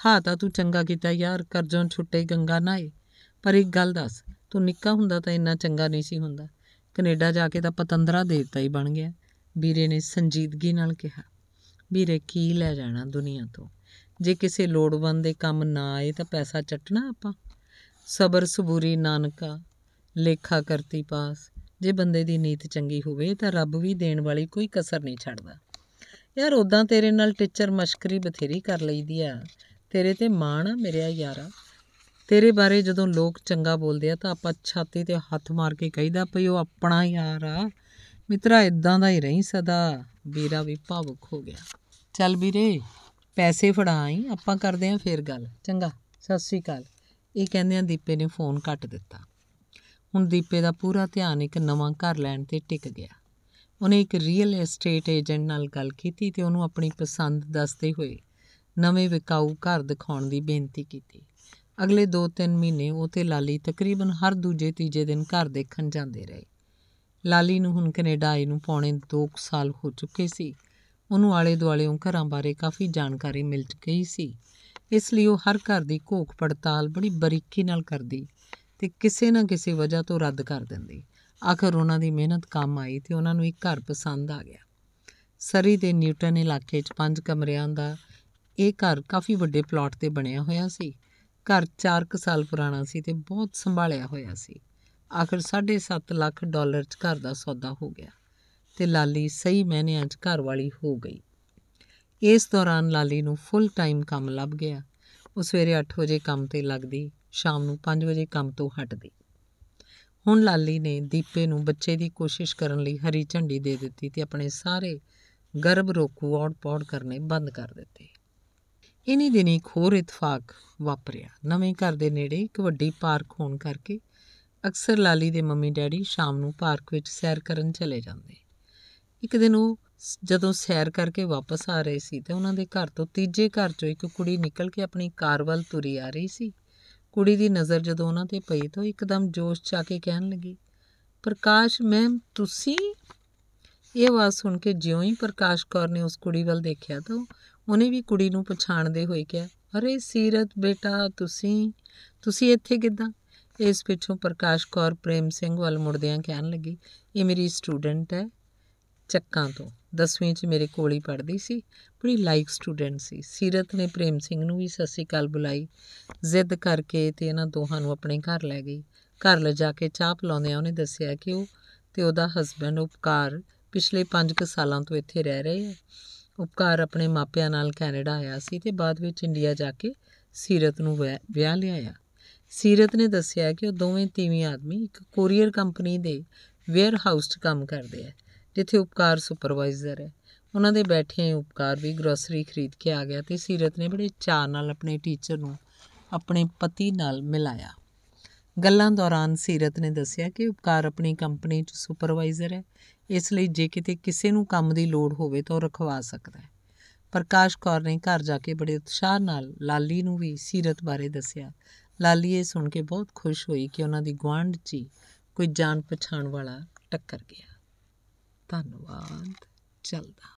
ਹਾਂ ਤਾਂ ਤੂੰ ਚੰਗਾ ਕੀਤਾ ਯਾਰ ਕਰਜ਼ੋਂ ਛੁੱਟੇ ਗੰਗਾ ਨਾਏ ਪਰ ਇੱਕ ਗੱਲ ਦੱਸ ਤੂੰ ਨਿੱਕਾ ਹੁੰਦਾ ਤਾਂ ਇੰਨਾ ਚੰਗਾ ਨਹੀਂ ਸੀ ਹੁੰਦਾ ਕੈਨੇਡਾ ਜਾ ਕੇ ਤਾਂ ਪਤੰਦਰਾ ਦੇਵਤਾ ਹੀ ਬਣ ਗਿਆ ਵੀਰੇ ਨੇ ਸੰਜੀਦਗੀ ਨਾਲ ਕਿਹਾ ਵੀਰੇ ਕੀ ਲੈ ਜਾਣਾ ਦੁਨੀਆ ਤੋਂ ਜੇ ਕਿਸੇ ਲੋੜਵੰਦ ਦੇ ਕੰਮ ਨਾ ਆਏ ਤਾਂ ਪੈਸਾ ਚੱਟਣਾ ਆਪਾਂ ਸਬਰ ਸਬੂਰੀ ਨਾਨਕਾ ਲੇਖਾ ਕਰਤੀ ਪਾਸ ਜੇ ਬੰਦੇ ਦੀ ਨੀਤ ਚੰਗੀ ਹੋਵੇ ਤਾਂ ਰੱਬ ਵੀ ਦੇਣ ਵਾਲੀ ਕੋਈ ਕਸਰ ਨਹੀਂ ਛੱਡਦਾ ਯਾਰ ਉਦਾਂ ਤੇਰੇ ਨਾਲ ਟੀਚਰ ਮਸ਼ਕਰੀ ਬਥੇਰੀ ਕਰ ਲਈਦੀ ਆ ਤੇਰੇ ਤੇ ਮਾਣ ਆ ਮੇਰਿਆ ਯਾਰਾ ਤੇਰੇ ਬਾਰੇ ਜਦੋਂ ਲੋਕ ਚੰਗਾ ਬੋਲਦੇ ਆ ਤਾਂ ਆਪਾਂ ਛਾਤੀ ਤੇ ਹੱਥ ਮਾਰ ਕੇ ਕਹਿੰਦਾ ਭਈ ਉਹ ਆਪਣਾ ਯਾਰ ਆ ਮਿੱਤਰਾ ਇਦਾਂ ਦਾ ਹੀ ਰਹੀਂ ਸਦਾ ਵੀਰਾ ਵੀ ਭਾਵੁਕ ਹੋ ਗਿਆ ਚੱਲ ਵੀਰੇ ਪੈਸੇ ਫੜਾ ਆਈ ਆਪਾਂ ਕਰਦੇ ਆਂ ਫੇਰ ਗੱਲ ਚੰਗਾ ਸਤਿ ਸ੍ਰੀ ਅਕਾਲ ਇਹ ਕਹਿੰਦੇ ਆਂ ਦੀਪੇ ਨੇ ਫੋਨ ਕੱਟ ਦਿੱਤਾ ਹੁਣ ਦੀਪੇ ਦਾ ਪੂਰਾ ਧਿਆਨ ਇੱਕ ਨਵਾਂ ਘਰ ਲੈਣ ਤੇ ਟਿਕ ਗਿਆ ਉਹਨੇ ਇੱਕ ਰੀਅਲ ਏਸਟੇਟ ਏਜੰਟ ਨਾਲ ਗੱਲ ਕੀਤੀ ਤੇ ਉਹਨੂੰ ਆਪਣੀ ਪਸੰਦ ਦੱਸਦੇ ਹੋਏ ਨਵੇਂ ਵਿਕਾਊ ਘਰ ਦਿਖਾਉਣ ਦੀ ਬੇਨਤੀ ਕੀਤੀ ਅਗਲੇ 2-3 ਮਹੀਨੇ ਉਹ ਤੇ ਲਾਲੀ ਤਕਰੀਬਨ ਹਰ ਦੂਜੇ ਤੀਜੇ ਦਿਨ ਘਰ ਦੇਖਣ ਜਾਂਦੇ ਰਹੇ ਲਾਲੀ ਨੂੰ ਹੁਣ ਕੈਨੇਡਾ ਆਏ ਨੂੰ ਪੌਣੇ 2 ਸਾਲ ਹੋ ਚੁੱਕੇ ਸੀ ਉਹਨੂੰ ਆਲੇ ਦੁਆਲੇੋਂ ਘਰਾਂ ਬਾਰੇ ਕਾਫੀ ਜਾਣਕਾਰੀ ਮਿਲ ਚੁੱਕੀ ਸੀ ਇਸ ਲਈ ਉਹ ਹਰ ਘਰ ਦੀ ਘੋਕ ਪੜਤਾਲ ਬੜੀ ਬਰੀਕੀ ਨਾਲ ਕਰਦੀ ਤੇ ਕਿਸੇ ਨਾ ਕਿਸੇ ਵਜ੍ਹਾ ਤੋਂ ਰੱਦ ਕਰ ਦਿੰਦੀ ਆਖਰ ਉਹਨਾਂ ਦੀ ਮਿਹਨਤ ਕੰਮ ਆਈ ਤੇ ਉਹਨਾਂ ਨੂੰ ਇੱਕ ਘਰ ਪਸੰਦ ਆ ਗਿਆ ਸਰੀ ਦੇ ਨਿਊਟਨ ਇਲਾਕੇ 'ਚ ਪੰਜ ਕਮਰਿਆਂ ਦਾ ਇਹ ਘਰ ਕਾਫੀ ਵੱਡੇ ਪਲਾਟ ਤੇ ਬਣਿਆ ਹੋਇਆ ਸੀ ਘਰ 4 ਸਾਲ ਪੁਰਾਣਾ ਸੀ ਤੇ ਬਹੁਤ ਸੰਭਾਲਿਆ ਹੋਇਆ ਸੀ ਆਖਰ 7.5 ਲੱਖ ਡਾਲਰ 'ਚ ਘਰ ਦਾ ਸੌਦਾ ਹੋ ਗਿਆ ਤੇ ਲਾਲੀ ਸਹੀ ਮੈਨੇ 'ਚ ਘਰ ਵਾਲੀ ਹੋ ਗਈ ਇਸ ਦੌਰਾਨ ਲਾਲੀ ਨੂੰ ਫੁੱਲ ਟਾਈਮ ਕੰਮ ਲੱਭ ਗਿਆ ਉਹ ਸਵੇਰੇ 8 ਵਜੇ ਕੰਮ ਤੇ ਲੱਗਦੀ ਸ਼ਾਮ ਨੂੰ 5 ਵਜੇ ਕੰਮ ਤੋਂ ਹਟਦੀ ਹੁਣ ਲਾਲੀ ਨੇ ਦੀਪੇ ਨੂੰ ਬੱਚੇ ਦੀ ਕੋਸ਼ਿਸ਼ ਕਰਨ ਲਈ ਹਰੀ ਝੰਡੀ ਦੇ ਦਿੱਤੀ ਤੇ ਆਪਣੇ ਸਾਰੇ ਗਰਭ ਰੋਕੂ ਔੜ-ਪੌੜ ਕਰਨੇ ਬੰਦ ਕਰ ਦਿੱਤੇ ਇਨੀ ਦਿਨੀ ਖੋਰ ਇਤਫਾਕ ਵਾਪਰਿਆ ਨਵੇਂ ਘਰ ਦੇ ਨੇੜੇ ਇੱਕ ਵੱਡੀ ਪਾਰਕ ਹੋਣ ਕਰਕੇ ਅਕਸਰ ਲਾਲੀ ਦੇ ਮੰਮੀ ਡੈਡੀ ਸ਼ਾਮ ਨੂੰ ਪਾਰਕ ਵਿੱਚ ਸੈਰ ਕਰਨ ਚਲੇ ਜਾਂਦੇ ਇੱਕ ਦਿਨ ਉਹ ਜਦੋਂ ਸੈਰ ਕਰਕੇ ਵਾਪਸ ਆ ਰਹੇ ਸੀ ਤੇ ਉਹਨਾਂ ਦੇ ਘਰ ਤੋਂ ਤੀਜੇ ਘਰ ਚੋਂ ਇੱਕ ਕੁੜੀ ਨਿਕਲ ਕੇ ਆਪਣੀ ਕਾਰ ਵੱਲ ਤੁਰੀ ਆ ਰਹੀ ਸੀ ਕੁੜੀ ਦੀ ਨਜ਼ਰ ਜਦੋਂ ਉਹਨਾਂ ਤੇ ਪਈ ਤਾਂ ਇੱਕਦਮ ਜੋਸ਼ 'ਚ ਆ ਕੇ ਕਹਿਣ ਲੱਗੀ ਪ੍ਰਕਾਸ਼ ਮੈਮ ਤੁਸੀਂ ਇਹ ਆਵਾਜ਼ ਸੁਣ ਕੇ ਜਿਉਂ ਹੀ ਪ੍ਰਕਾਸ਼ ਕੌਰ ਨੇ ਉਸ ਕੁੜੀ ਵੱਲ ਦੇਖਿਆ ਤਾਂ ਉਹਨੇ ਵੀ ਕੁੜੀ ਨੂੰ ਪਛਾਣਦੇ ਹੋਏ ਕਿਹਾ ਅਰੇ ਸੀਰਤ ਬੇਟਾ ਤੁਸੀਂ ਤੁਸੀਂ ਇੱਥੇ ਕਿੱਦਾਂ ਇਸ ਪਿੱਛੋਂ ਪ੍ਰਕਾਸ਼ ਕੌਰ ਪ੍ਰੇਮ ਸਿੰਘ ਵੱਲ ਮੁੜਦਿਆਂ ਕਹਿਣ ਲੱਗੀ ਇਹ ਮੇਰੀ ਸਟੂਡੈਂਟ ਹੈ ਚੱਕਾਂ ਤੋਂ 10ਵੀਂ 'ਚ ਮੇਰੇ ਕੋਲ ਹੀ ਪੜ੍ਹਦੀ ਸੀ ਬੜੀ ਲਾਈਕ ਸਟੂਡੈਂਟ ਸੀ ਸੀਰਤ ਨੇ ਪ੍ਰੇਮ ਸਿੰਘ ਨੂੰ ਵੀ ਸੱਸੀ ਕਾਲ ਬੁਲਾਈ ਜ਼ਿੱਦ ਕਰਕੇ ਤੇ ਇਹਨਾਂ ਦੋਹਾਂ ਨੂੰ ਆਪਣੇ ਘਰ ਲੈ ਗਈ ਘਰ ਲਿਜਾ ਕੇ ਚਾਹ ਆ ਉਹਨੇ ਦੱਸਿਆ ਕਿ ਉਹ ਤੇ ਉਹਦਾ ਹਸਬੰਡ ਉਪਕਾਰ ਪਿਛਲੇ 5 ਕੁ ਸਾਲਾਂ ਤੋਂ ਇੱਥੇ ਰਹਿ ਰਹੇ ਹੈ ਉਪਕਾਰ ਆਪਣੇ ਮਾਪਿਆਂ ਨਾਲ ਕੈਨੇਡਾ ਆਇਆ ਸੀ ਤੇ ਬਾਅਦ ਵਿੱਚ ਇੰਡੀਆ ਜਾ ਕੇ ਸੀਰਤ ਨੂੰ ਵਿਆਹ ਲਿਆਇਆ ਸੀਰਤ ਨੇ ਦੱਸਿਆ ਕਿ ਉਹ ਦੋਵੇਂ ਤੀਵੀਂ ਆਦਮੀ ਇੱਕ ਕੋਰੀਅਰ ਕੰਪਨੀ ਦੇ ਵੇਅਰ ਹਾਊਸ 'ਚ ਕੰਮ ਕਰਦੇ ਆ ਜਿੱਥੇ ਉਪਕਾਰ ਸੁਪਰਵਾਈਜ਼ਰ ਹੈ ਉਹਨਾਂ ਦੇ ਬੈਠੇ ਉਪਕਾਰ ਵੀ ਗਰੋਸਰੀ ਖਰੀਦ ਕੇ ਆ ਗਿਆ ਤੇ ਸੀਰਤ ਨੇ ਬੜੇ ਚਾਅ ਨਾਲ ਆਪਣੇ ਟੀਚਰ ਨੂੰ ਆਪਣੇ ਪਤੀ ਨਾਲ ਮਿਲਾਇਆ ਗੱਲਾਂ ਦੌਰਾਨ ਸੀਰਤ ਨੇ ਦੱਸਿਆ ਕਿ ਉਪਕਾਰ ਆਪਣੀ ਕੰਪਨੀ 'ਚ ਸੁਪਰਵਾਈਜ਼ਰ ਹੈ ਇਸ ਲਈ ਜੇ ਕਿਤੇ ਕਿਸੇ ਨੂੰ ਕੰਮ ਦੀ ਲੋੜ ਹੋਵੇ ਤਾਂ ਉਹ ਰਖਵਾ ਸਕਦਾ ਹੈ ਪ੍ਰਕਾਸ਼ ਕੌਰ ਨੇ ਘਰ ਜਾ ਕੇ ਬੜੇ ਉਤਸ਼ਾਹ ਨਾਲ ਲਾਲੀ ਨੂੰ ਵੀ ਸੀਰਤ ਬਾਰੇ ਦੱਸਿਆ ਲਾਲੀ ਇਹ ਸੁਣ ਕੇ ਬਹੁਤ ਖੁਸ਼ ਹੋਈ ਕਿ ਉਹਨਾਂ ਦੀ ਗਵਾਂਢ 'ਚ ਕੋਈ ਜਾਣ ਪਛਾਣ ਵਾਲਾ ਟੱਕਰ ਗਿਆ ਧੰਨਵਾਦ ਚਲਦਾ